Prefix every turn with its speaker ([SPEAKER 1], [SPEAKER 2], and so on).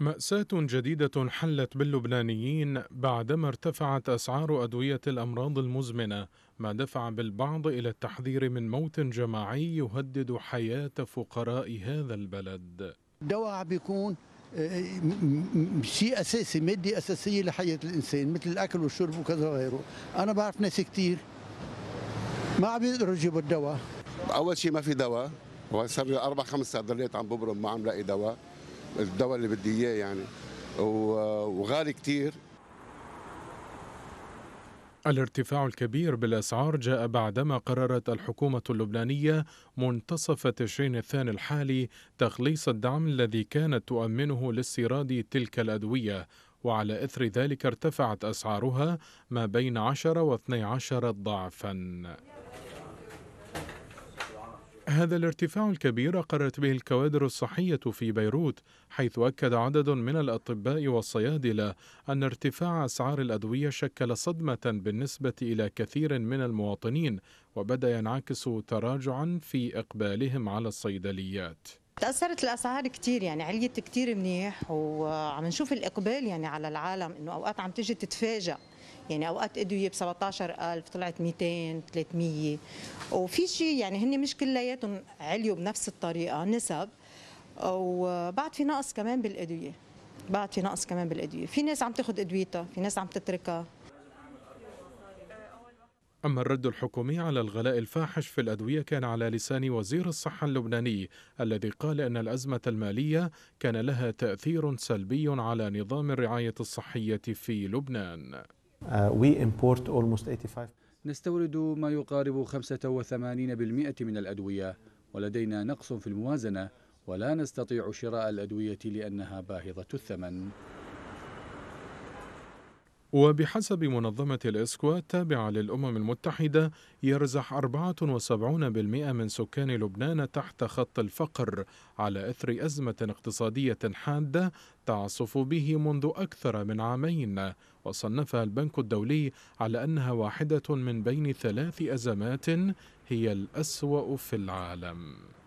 [SPEAKER 1] مأساة جديدة حلت باللبنانيين بعدما ارتفعت أسعار أدوية الأمراض المزمنة، ما دفع بالبعض إلى التحذير من موت جماعي يهدد حياة فقراء هذا البلد.
[SPEAKER 2] دواء بيكون آه، شيء اساسي ماده اساسيه لحياه الانسان مثل الاكل والشرب وكذا وغيره انا بعرف ناس كثير ما عم بيقدروا يجيبوا الدواء
[SPEAKER 1] اول شيء ما في دواء وصار لي اربع خمس صيدليات عم ببرم ما عم لاقي دواء الدواء اللي بدي اياه يعني وغالي كثير الارتفاع الكبير بالاسعار جاء بعدما قررت الحكومه اللبنانيه منتصف تشرين الثاني الحالي تخليص الدعم الذي كانت تؤمنه لاستيراد تلك الادويه وعلى اثر ذلك ارتفعت اسعارها ما بين 10 و 12 ضعفا هذا الارتفاع الكبير أقرت به الكوادر الصحية في بيروت حيث أكد عدد من الأطباء والصيادلة أن ارتفاع أسعار الأدوية شكل صدمة بالنسبة إلى كثير من المواطنين وبدأ ينعكس تراجعا في إقبالهم على الصيدليات
[SPEAKER 2] تأثرت الأسعار كتير يعني عليت كتير منيح وعم نشوف الإقبال يعني على العالم إنه أوقات عم تجي تتفاجأ يعني اوقات ادويه ب 17000 طلعت 200 300 وفي شيء يعني هن مش كلياتهم عليوا بنفس الطريقه نسب وبعد في نقص كمان بالادويه بعد في نقص كمان بالادويه في ناس عم تاخذ ادويتها في ناس عم تتركها
[SPEAKER 1] أما الرد الحكومي على الغلاء الفاحش في الأدوية كان على لسان وزير الصحة اللبناني الذي قال أن الأزمة المالية كان لها تأثير سلبي على نظام الرعاية الصحية في لبنان. Uh, نستورد ما يقارب 85% من الأدوية ولدينا نقص في الموازنة ولا نستطيع شراء الأدوية لأنها باهظة الثمن. وبحسب منظمة الإسكوا التابعة للأمم المتحدة يرزح 74% من سكان لبنان تحت خط الفقر على إثر أزمة اقتصادية حادة تعصف به منذ أكثر من عامين وصنفها البنك الدولي على أنها واحدة من بين ثلاث أزمات هي الأسوأ في العالم